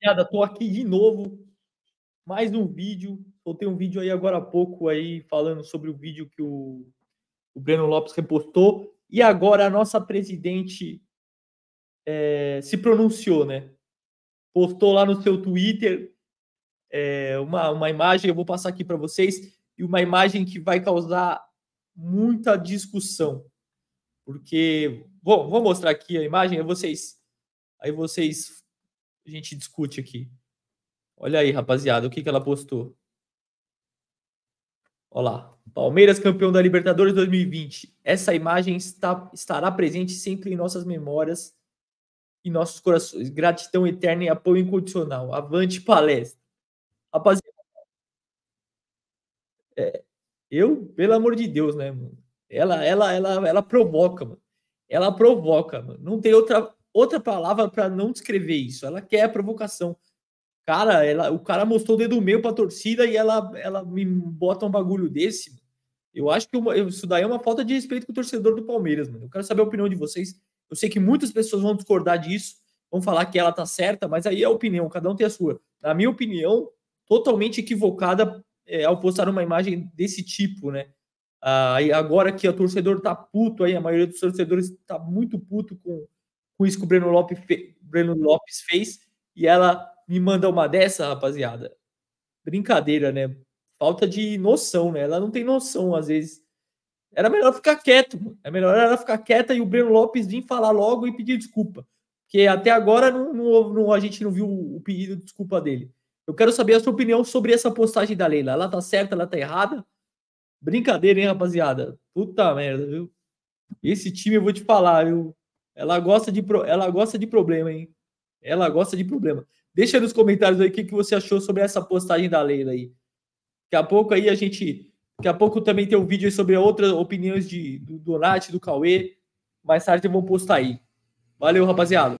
rapaziada, tô aqui de novo, mais um vídeo. Soltei um vídeo aí agora há pouco aí falando sobre o vídeo que o, o Breno Lopes repostou. E agora a nossa presidente é, se pronunciou, né? Postou lá no seu Twitter é, uma, uma imagem, eu vou passar aqui para vocês, e uma imagem que vai causar muita discussão. Porque, bom, vou mostrar aqui a imagem, aí vocês, aí vocês a gente discute aqui. Olha aí, rapaziada, o que, que ela postou? Olha lá. Palmeiras campeão da Libertadores 2020. Essa imagem está, estará presente sempre em nossas memórias e nossos corações. Gratidão eterna e apoio incondicional. Avante palestra. Rapaziada, é, eu, pelo amor de Deus, né, mano? Ela, ela, ela, ela provoca, mano. Ela provoca, mano. Não tem outra, outra palavra para não descrever isso. Ela quer a provocação. Cara, ela, o cara mostrou o dedo meu para a torcida e ela, ela me bota um bagulho desse. Eu acho que uma, isso daí é uma falta de respeito com o torcedor do Palmeiras, mano. Eu quero saber a opinião de vocês. Eu sei que muitas pessoas vão discordar disso, vão falar que ela tá certa, mas aí é a opinião, cada um tem a sua. Na minha opinião, totalmente equivocada é, ao postar uma imagem desse tipo, né? Ah, agora que o torcedor tá puto aí, a maioria dos torcedores tá muito puto com, isso que o Breno Lopes, fe... Breno Lopes fez e ela me manda uma dessa, rapaziada. Brincadeira, né? Falta de noção, né? Ela não tem noção, às vezes. Era melhor ficar quieto. Mano. É melhor ela ficar quieta e o Breno Lopes vir falar logo e pedir desculpa. Porque até agora não, não, não, a gente não viu o pedido de desculpa dele. Eu quero saber a sua opinião sobre essa postagem da Leila. Ela tá certa, ela tá errada? Brincadeira, hein, rapaziada? Puta merda, viu? Esse time eu vou te falar, viu? Ela gosta de, pro... ela gosta de problema, hein? Ela gosta de problema. Deixa nos comentários aí o que, que você achou sobre essa postagem da Leila aí. Daqui a pouco aí a gente. Daqui a pouco também tem um vídeo sobre outras opiniões de, do Donati, do Cauê. Mais tarde eu vou postar aí. Valeu, rapaziada.